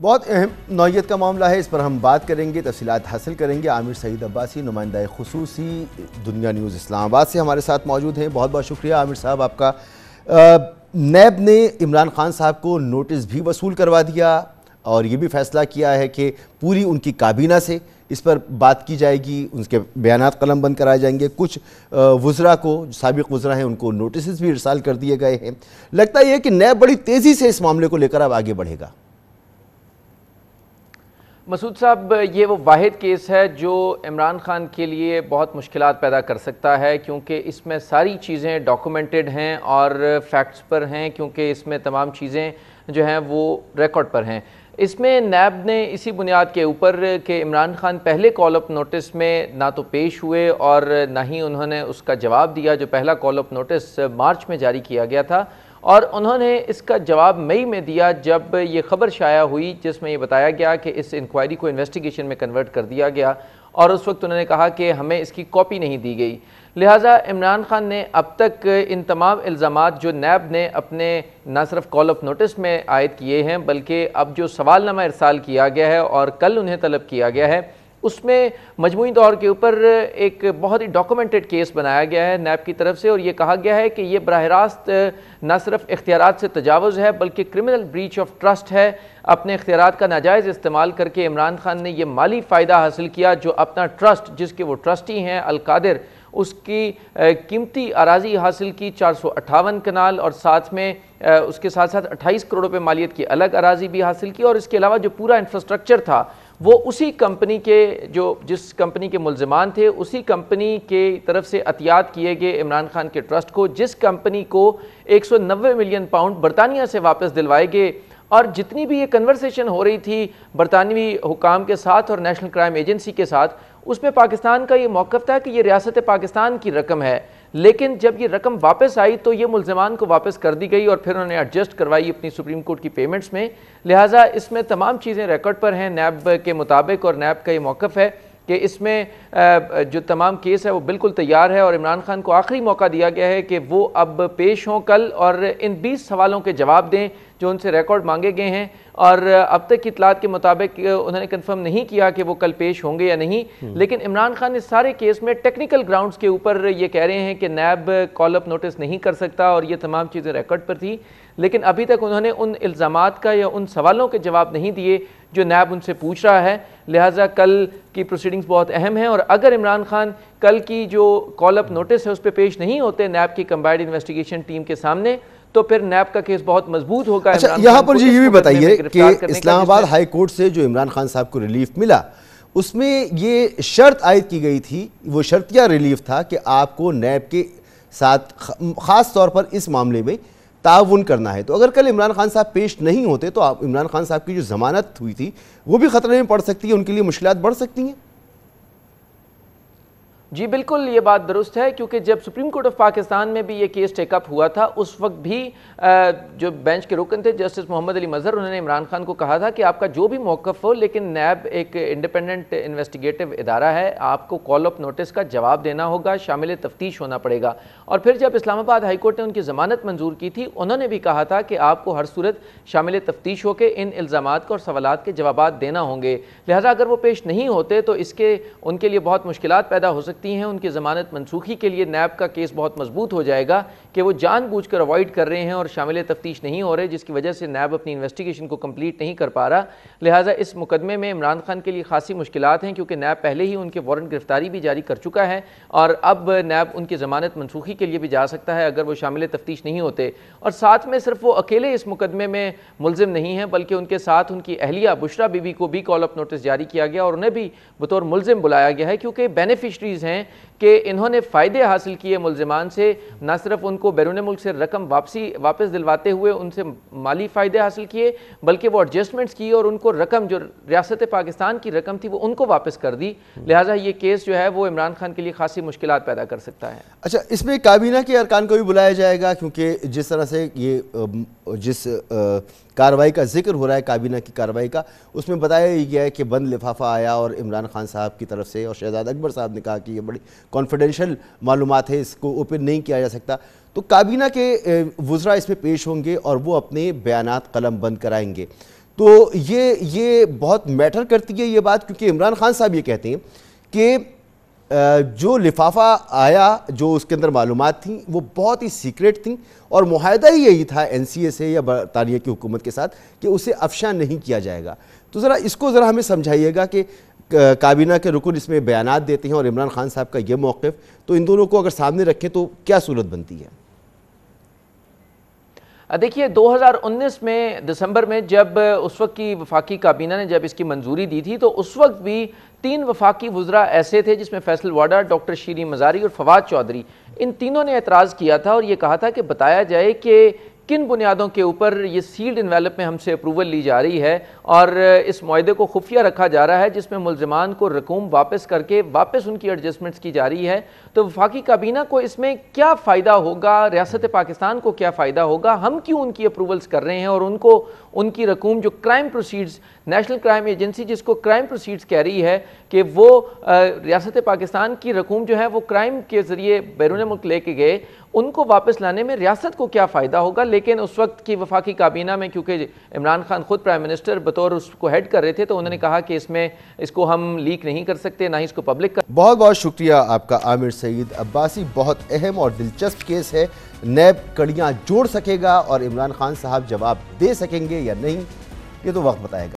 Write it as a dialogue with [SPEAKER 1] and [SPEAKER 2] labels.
[SPEAKER 1] बहुत अहम नौीयत का मामला है इस पर हम बात करेंगे तफसीत हासिल करेंगे आमिर सईद अब्बासी नुमाइंदा खसूसी दुनिया न्यूज़ इस्लामाबाद से हमारे साथ मौजूद हैं बहुत बहुत शुक्रिया आमिर साहब आपका नैब ने इमरान खान साहब को नोटिस भी वसूल करवा दिया और ये भी फैसला किया है कि पूरी उनकी काबीना से इस पर बात की जाएगी उनके बयान कलम बंद कराए जाएंगे कुछ वज्रा को सबक वज्रा हैं उनको नोटिस भी इरसाल कर दिए गए हैं लगता है कि नैब बड़ी तेज़ी से इस मामले को लेकर अब आगे बढ़ेगा
[SPEAKER 2] मसूद साहब ये वो वाद केस है जो इमरान खान के लिए बहुत मुश्किल पैदा कर सकता है क्योंकि इसमें सारी चीज़ें डॉक्यूमेंटेड हैं और फैक्ट्स पर हैं क्योंकि इसमें तमाम चीज़ें जो हैं वो रिकॉर्ड पर हैं इसमें नैब ने इसी बुनियाद के ऊपर कि इमरान खान पहले कॉल अप नोटिस में ना तो पेश हुए और ना ही उन्होंने उसका जवाब दिया जो पहला कॉल अप नोटिस मार्च में जारी किया गया था और उन्होंने इसका जवाब मई में दिया जब ये खबर शाया हुई जिसमें ये बताया गया कि इस इंक्वायरी को इन्वेस्टिगेशन में कन्वर्ट कर दिया गया और उस वक्त उन्होंने कहा कि हमें इसकी कॉपी नहीं दी गई लिहाजा इमरान खान ने अब तक इन तमाम इल्ज़ाम जो नैब ने अपने न सिर्फ कॉल ऑफ नोटिस में आयद किए हैं बल्कि अब जो सवालनामा इरसाल किया गया है और कल उन्हें तलब किया गया है उसमें मजमू तौर के ऊपर एक बहुत ही डॉक्यूमेंटेड केस बनाया गया है नैब की तरफ से और ये कहा गया है कि ये बरह रास्त न सिर्फ इख्तियार से तजावज़ है बल्कि क्रिमिनल ब्रीच ऑफ ट्रस्ट है अपने इख्तियार का नाजायज़ इस्तेमाल करके इमरान खान ने यह माली फ़ायदा हासिल किया जो अपना ट्रस्ट जिसके वो ट्रस्टी हैं अलकादिर उसकी कीमती अराजी हासिल की चार सौ अट्ठावन कनाल और साथ में उसके साथ साथ अट्ठाईस करोड़ रुपये मालियत की अलग अराजी भी हासिल की और इसके अलावा जो पूरा इंफ्रास्ट्रक्चर था वो उसी कंपनी के जो जिस कंपनी के मुलजमान थे उसी कंपनी के तरफ से अतियात किए गए इमरान खान के ट्रस्ट को जिस कंपनी को 190 मिलियन पाउंड बरतानिया से वापस दिलवाए गए और जितनी भी ये कन्वर्सेशन हो रही थी बरतानवी हुकाम के साथ और नेशनल क्राइम एजेंसी के साथ उसमें पाकिस्तान का ये मौक़ था कि ये रियासत पाकिस्तान की रकम है लेकिन जब ये रकम वापस आई तो ये मुलजमान को वापस कर दी गई और फिर उन्होंने एडजस्ट करवाई अपनी सुप्रीम कोर्ट की पेमेंट्स में लिहाजा इसमें तमाम चीज़ें रिकॉर्ड पर हैं नैब के मुताबिक और नैब का ये मौक़ है कि इसमें जो तमाम केस है वो बिल्कुल तैयार है और इमरान खान को आखिरी मौका दिया गया है कि वो अब पेश हों कल और इन बीस सवालों के जवाब दें जो उनसे रिकॉर्ड मांगे गए हैं और अब तक की इतलात के मुताबिक उन्होंने कंफर्म नहीं किया कि वो कल पेश होंगे या नहीं हम्म। लेकिन इमरान खान इस सारे केस में टेक्निकल ग्राउंड्स के ऊपर ये कह रहे हैं कि नैब कॉल अप नोटिस नहीं कर सकता और ये तमाम चीज़ें रिकॉर्ड पर थी लेकिन अभी तक उन्होंने उन इल्ज़ाम का या उन सवालों के जवाब नहीं दिए जो नैब उनसे पूछ रहा है लिहाजा कल की प्रोसीडिंग्स बहुत अहम हैं और अगर इमरान खान कल की जो अप नोटिस है उस पर पे पेश नहीं होते नैब की कंबाइंड इन्वेस्टिगेशन टीम के सामने तो फिर नैब का केस बहुत मजबूत होगा अच्छा, यहाँ पर जी ये भी बताइए कि इस्लामाबाद
[SPEAKER 1] हाई कोर्ट से जो इमरान खान साहब को रिलीफ मिला उसमें ये शर्त आयद की गई थी वो शर्त या रिलीफ था कि आपको नैब के साथ खास तौर पर इस मामले में ताउन करना है तो अगर कल इमरान खान साहब पेश नहीं होते तो आप इमरान खान साहब की जो जमानत हुई थी वो भी खतरे में पड़ सकती है उनके लिए मुश्किल बढ़ सकती हैं
[SPEAKER 2] जी बिल्कुल ये बात दुरुस्त है क्योंकि जब सुप्रीम कोर्ट ऑफ पाकिस्तान में भी ये केस टेकअप हुआ था उस वक्त भी जो बेंच के रुकन थे जस्टिस मोहम्मद अली मज़हर उन्होंने इमरान खान को कहा था कि आपका जो भी मौकफ हो लेकिन नैब एक इंडिपेंडेंट इन्वेस्टिगेटिव इदारा है आपको कॉल ऑफ नोटिस का जवाब देना होगा शामिल तफ्तीश होना पड़ेगा और फिर जब इस्लामाबाद हाईकोर्ट ने उनकी ज़मानत मंजूर की थी उन्होंने भी कहा था कि आपको हर सूरत शामिल तफ्तीश होकर इन इल्ज़ाम को और सवाल के जवाब देना होंगे लिहाजा अगर वो पेश नहीं होते तो इसके उनके लिए बहुत मुश्किल पैदा हो सकती सकती हैं उनकी ज़मानत मनसूखी के लिए नैब का केस बहुत मजबूत हो जाएगा कि वो जानबूझ कर अवॉइड कर रहे हैं और शामिल तफ्तीश नहीं हो रहे जिसकी वजह से नैब अपनी इन्वेस्टिगेशन को कम्प्लीट नहीं कर पा रहा लिहाजा इस मुकदमे में इमरान खान के लिए खासी मुश्किल हैं क्योंकि नैब पहले ही उनके वारंट गिरफ्तारी भी जारी कर चुका है और अब नैब उनकी ज़मानत मनसूखी के लिए भी जा सकता है अगर वो शामिल तफ्तीश नहीं होते और साथ में सिर्फ वो अकेले इस मुकदमे में मुलजिम नहीं हैं बल्कि उनके साथ उनकी अहलिया बुशरा बीबी को भी कॉल अप नोटिस जारी किया गया और उन्हें भी बतौर मुलजिम बुलाया गया है क्योंकि बेनिफिशरीज हैं कि इन्होंने फ़ायदे हासिल किए मुलजमान से न सिर्फ उनको बैरून मुल्क से रकम वापसी वापस दिलवाते हुए उनसे माली फ़ायदे हासिल किए बल्कि वो एडजस्टमेंट्स किए और उनको रकम जो रियासत पाकिस्तान की रकम थी वो उनको वापस कर दी लिहाजा ये केस जो है वो इमरान खान के लिए खासी मुश्किल पैदा कर सकता है
[SPEAKER 1] अच्छा इसमें काबीना के अरकान को भी बुलाया जाएगा क्योंकि जिस तरह से ये जिस कार्रवाई का जिक्र हो रहा है काबीना की कार्रवाई का उसमें बताया गया है कि बंद लिफाफा आया और इमरान खान साहब की तरफ से और शहजाद अकबर साहब ने कहा कि ये बड़ी कॉन्फिडेंशियल मालूम है इसको ओपन नहीं किया जा सकता तो काबीना के वज्रा इसमें पेश होंगे और वो अपने बयान कलम बंद कराएंगे तो ये ये बहुत मैटर करती है ये बात क्योंकि इमरान खान साहब ये कहते हैं कि जो लिफाफा आया जो उसके अंदर मालूम थी वो बहुत ही सीक्रेट थी और माहदा ही यही था एन सी ए से या बरतानिया की हुकूमत के साथ कि उसे अफशा नहीं किया जाएगा तो ज़रा इसको ज़रा हमें समझाइएगा कि काबीना के रुकन इसमें बयान देते हैं और इमरान खान साहब का ये मौक़ तो इन दोनों को अगर सामने रखें तो क्या सूरत बनती है
[SPEAKER 2] देखिए 2019 में दिसंबर में जब उस वक्त की वफाकी काबीना ने जब इसकी मंजूरी दी थी तो उस वक्त भी तीन वफाकी वज्रा ऐसे थे जिसमें फैसल वाडा डॉक्टर शीरी मजारी और फवाद चौधरी इन तीनों ने एतराज़ किया था और ये कहा था कि बताया जाए कि किन बुनियादों के ऊपर ये सील्ड इन्वेलप में हमसे अप्रूवल ली जा रही है और इस माहे को खुफिया रखा जा रहा है जिसमें मुलजमान को रकूम वापस करके वापस उनकी एडजस्टमेंट्स की जा रही है तो वफाकी काबीना को इसमें क्या फ़ायदा होगा रियासत पाकिस्तान को क्या फ़ायदा होगा हम क्यों उनकी अप्रूवल्स कर रहे हैं और उनको उनकी रकूम जो crime proceeds national crime agency जिसको क्राइम प्रोसीड्स कह रही है कि वो रियासत पाकिस्तान की रकूम जो है वो क्राइम के ज़रिए बैरून मुल्क लेके गए उनको वापस लाने में रियासत को क्या फ़ायदा होगा लेकिन उस वक्त की वफाकी काबीना में क्योंकि इमरान खान ख़ुद प्राइम मिनिस्टर बतौर उसको हेड कर रहे थे तो उन्होंने कहा कि इसमें इसको हम लीक नहीं कर सकते ना ही इसको पब्लिक कर
[SPEAKER 1] बहुत बहुत शुक्रिया आपका आमिर सईद अब्बासी बहुत अहम और दिलचस्प केस है नैब कड़ियाँ जोड़ सकेगा और इमरान खान साहब जवाब दे सकेंगे या नहीं ये तो वक्त बताएगा